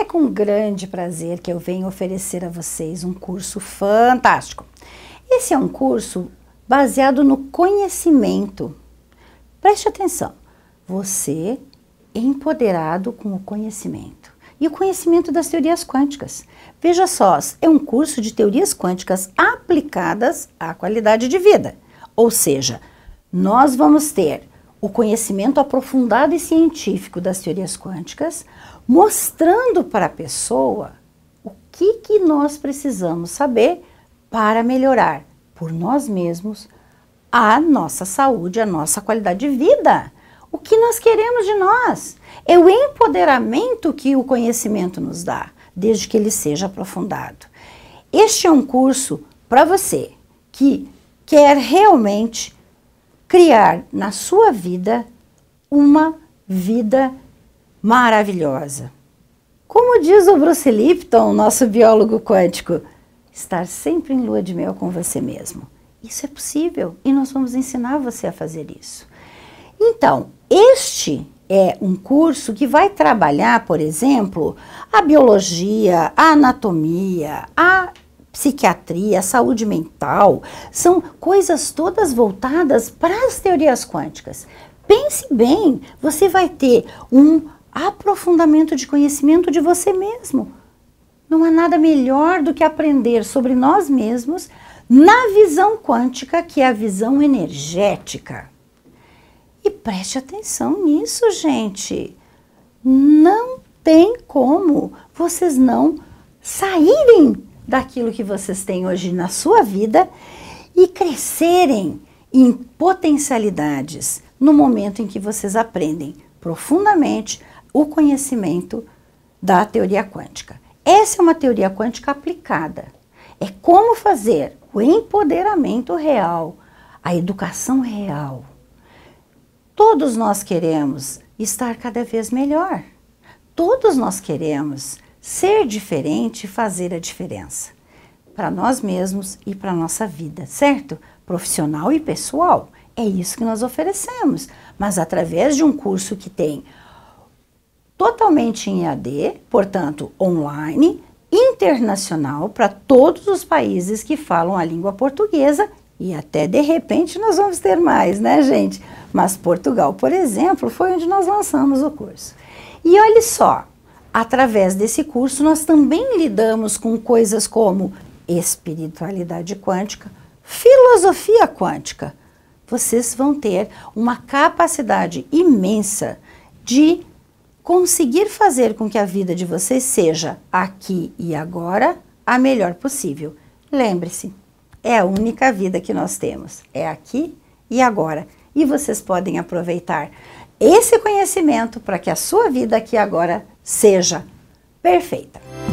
É com grande prazer que eu venho oferecer a vocês um curso fantástico. Esse é um curso baseado no conhecimento. Preste atenção, você é empoderado com o conhecimento e o conhecimento das teorias quânticas. Veja só, é um curso de teorias quânticas aplicadas à qualidade de vida. Ou seja, nós vamos ter o conhecimento aprofundado e científico das teorias quânticas, mostrando para a pessoa o que, que nós precisamos saber para melhorar por nós mesmos a nossa saúde, a nossa qualidade de vida. O que nós queremos de nós? É o empoderamento que o conhecimento nos dá, desde que ele seja aprofundado. Este é um curso para você que quer realmente criar na sua vida uma vida maravilhosa. Como diz o Bruce Lipton, nosso biólogo quântico, estar sempre em lua de mel com você mesmo. Isso é possível e nós vamos ensinar você a fazer isso. Então, este é um curso que vai trabalhar, por exemplo, a biologia, a anatomia, a psiquiatria, saúde mental, são coisas todas voltadas para as teorias quânticas. Pense bem, você vai ter um aprofundamento de conhecimento de você mesmo. Não há nada melhor do que aprender sobre nós mesmos na visão quântica, que é a visão energética. E preste atenção nisso, gente. Não tem como vocês não saírem daquilo que vocês têm hoje na sua vida e crescerem em potencialidades no momento em que vocês aprendem profundamente o conhecimento da teoria quântica. Essa é uma teoria quântica aplicada. É como fazer o empoderamento real, a educação real. Todos nós queremos estar cada vez melhor. Todos nós queremos Ser diferente e fazer a diferença para nós mesmos e para nossa vida, certo? Profissional e pessoal. É isso que nós oferecemos, mas através de um curso que tem totalmente em AD, portanto, online, internacional para todos os países que falam a língua portuguesa e até de repente nós vamos ter mais, né, gente? Mas Portugal, por exemplo, foi onde nós lançamos o curso. E olha só, através desse curso, nós também lidamos com coisas como espiritualidade quântica, filosofia quântica. Vocês vão ter uma capacidade imensa de conseguir fazer com que a vida de vocês seja aqui e agora a melhor possível. Lembre-se, é a única vida que nós temos, é aqui e agora. E vocês podem aproveitar esse conhecimento para que a sua vida aqui agora seja perfeita.